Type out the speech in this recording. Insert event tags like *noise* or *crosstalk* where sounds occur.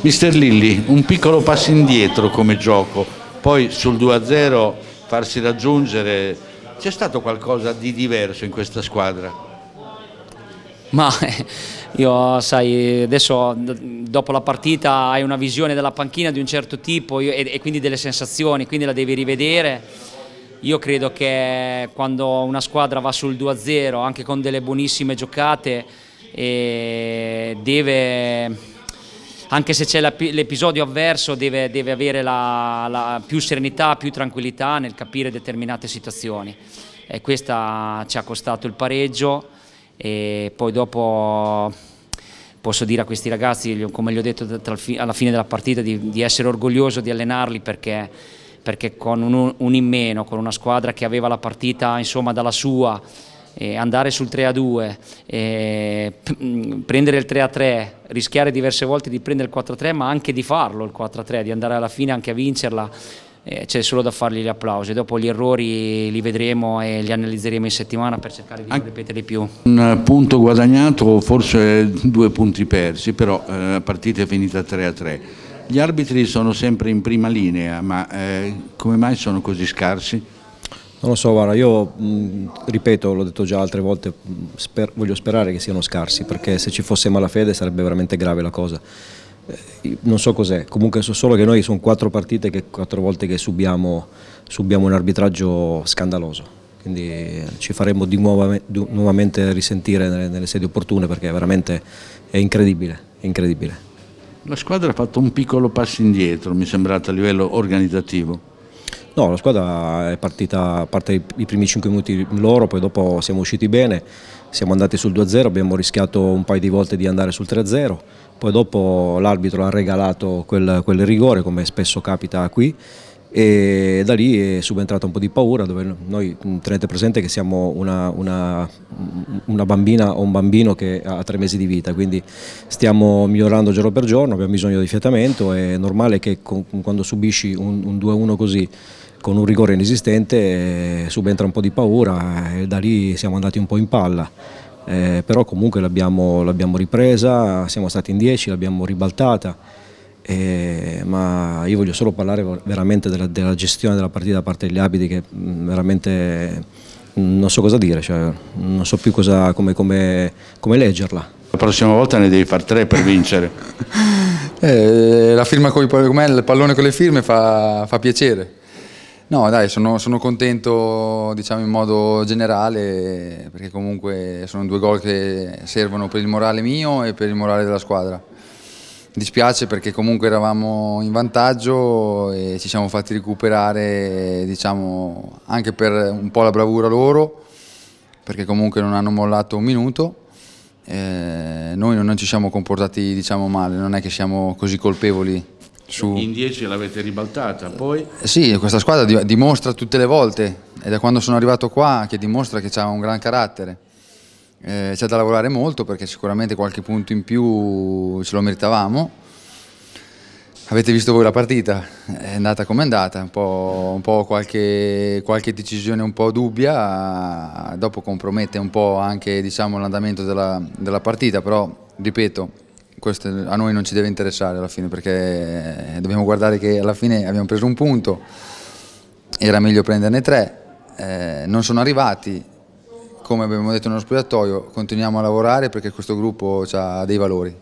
Mister Lilli, un piccolo passo indietro come gioco, poi sul 2-0 farsi raggiungere, c'è stato qualcosa di diverso in questa squadra? Ma *laughs* io sai, adesso dopo la partita hai una visione della panchina di un certo tipo e, e quindi delle sensazioni, quindi la devi rivedere. Io credo che quando una squadra va sul 2-0, anche con delle buonissime giocate, eh, deve anche se c'è l'episodio avverso deve, deve avere la, la più serenità, più tranquillità nel capire determinate situazioni. E questa ci ha costato il pareggio e poi dopo posso dire a questi ragazzi, come gli ho detto alla fine della partita, di, di essere orgoglioso di allenarli perché, perché con un, un in meno, con una squadra che aveva la partita insomma dalla sua, eh, andare sul 3 a 2, eh, mm, prendere il 3 a 3, rischiare diverse volte di prendere il 4 a 3 ma anche di farlo il 4 a 3, di andare alla fine anche a vincerla, eh, c'è solo da fargli gli applausi, dopo gli errori li vedremo e li analizzeremo in settimana per cercare di non ripeterli più. Un punto guadagnato, forse due punti persi, però eh, la partita è finita 3 a 3. Gli arbitri sono sempre in prima linea, ma eh, come mai sono così scarsi? Non lo so, guarda, io mm, ripeto, l'ho detto già altre volte, mm, sper voglio sperare che siano scarsi, perché se ci fosse malafede sarebbe veramente grave la cosa. Eh, non so cos'è, comunque so solo che noi sono quattro partite che quattro volte che subiamo, subiamo un arbitraggio scandaloso, quindi eh, ci faremo di nuova, di, nuovamente risentire nelle, nelle sedi opportune perché veramente è incredibile, è incredibile. La squadra ha fatto un piccolo passo indietro, mi è sembrato, a livello organizzativo. No, la squadra è partita, a parte i primi 5 minuti loro, poi dopo siamo usciti bene, siamo andati sul 2-0, abbiamo rischiato un paio di volte di andare sul 3-0, poi dopo l'arbitro ha regalato quel, quel rigore come spesso capita qui e da lì è subentrata un po' di paura dove noi tenete presente che siamo una, una, una, bambina o un bambino che ha tre mesi di vita quindi stiamo migliorando giorno per giorno abbiamo bisogno di fiatamento è normale che con, quando subisci un, un 2-1 così con un rigore inesistente eh, subentra un po' di paura e da lì siamo andati un po' in palla. Eh, però comunque l'abbiamo ripresa, siamo stati in 10, l'abbiamo ribaltata, eh, ma io voglio solo parlare veramente della, della, gestione della partita da parte degli abiti che mm, veramente mm, non so cosa dire, cioè, non so più cosa, come, come, come leggerla. La prossima volta ne devi far tre per vincere. *laughs* Eh, la firma con il, il pallone con le firme fa, fa piacere. No, dai, sono, sono contento diciamo, in modo generale perché comunque sono due gol che servono per il morale mio e per il morale della squadra. Dispiace perché comunque eravamo in vantaggio e ci siamo fatti recuperare diciamo, anche per un po' la bravura loro perché comunque non hanno mollato un minuto. Eh, noi non ci siamo comportati diciamo, male, non è che siamo così colpevoli su... In 10 l'avete ribaltata, poi? Sì, questa squadra dimostra tutte le volte, è da quando sono arrivato qua che dimostra che ha un gran carattere. Eh, c'è da lavorare molto perché sicuramente qualche punto in più ce lo meritavamo. Avete visto voi la partita, è andata come è andata, un po', un po qualche, qualche, decisione un po' dubbia, dopo compromette un po' anche diciamo, l'andamento della, della partita, però ripeto, questo a noi non ci deve interessare alla fine perché eh, dobbiamo guardare che alla fine abbiamo preso un punto, era meglio prenderne tre, eh, non sono arrivati, come abbiamo detto nello spogliatoio, continuiamo a lavorare perché questo gruppo ha dei valori.